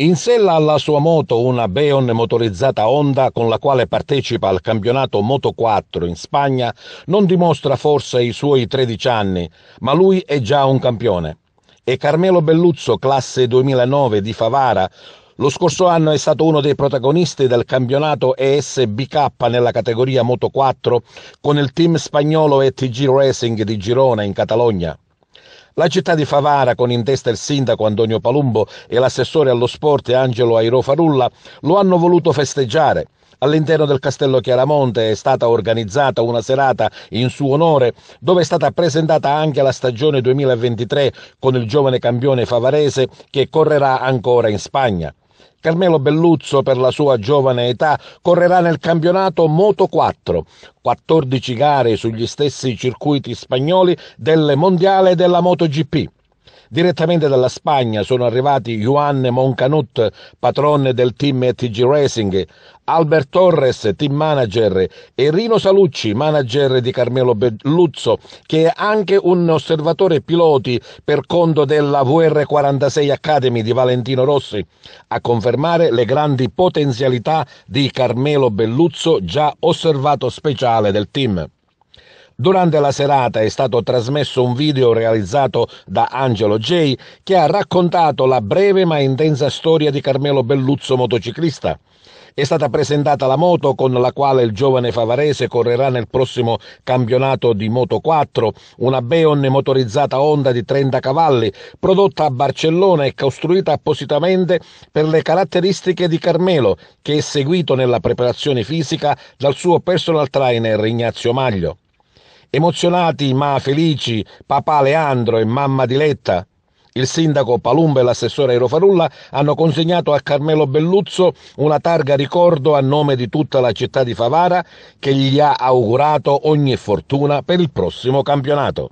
In sella alla sua moto una Beon motorizzata Honda con la quale partecipa al campionato Moto 4 in Spagna non dimostra forse i suoi 13 anni, ma lui è già un campione. E Carmelo Belluzzo, classe 2009 di Favara, lo scorso anno è stato uno dei protagonisti del campionato ESBK nella categoria Moto 4 con il team spagnolo ETG Racing di Girona in Catalogna. La città di Favara, con in testa il sindaco Antonio Palumbo e l'assessore allo sport Angelo Airo Farulla, lo hanno voluto festeggiare. All'interno del castello Chiaramonte è stata organizzata una serata in suo onore dove è stata presentata anche la stagione 2023 con il giovane campione favarese che correrà ancora in Spagna. Carmelo Belluzzo per la sua giovane età correrà nel campionato Moto 4, 14 gare sugli stessi circuiti spagnoli del Mondiale della MotoGP. Direttamente dalla Spagna sono arrivati Juan Moncanut, patrone del team ETG Racing, Albert Torres, team manager, e Rino Salucci, manager di Carmelo Belluzzo, che è anche un osservatore piloti per conto della VR46 Academy di Valentino Rossi, a confermare le grandi potenzialità di Carmelo Belluzzo, già osservato speciale del team. Durante la serata è stato trasmesso un video realizzato da Angelo J che ha raccontato la breve ma intensa storia di Carmelo Belluzzo motociclista. È stata presentata la moto con la quale il giovane favarese correrà nel prossimo campionato di Moto 4, una Beon motorizzata Honda di 30 cavalli, prodotta a Barcellona e costruita appositamente per le caratteristiche di Carmelo, che è seguito nella preparazione fisica dal suo personal trainer Ignazio Maglio. Emozionati ma felici papà Leandro e mamma Diletta, il sindaco Palumba e l'assessore Aerofarulla hanno consegnato a Carmelo Belluzzo una targa ricordo a nome di tutta la città di Favara che gli ha augurato ogni fortuna per il prossimo campionato.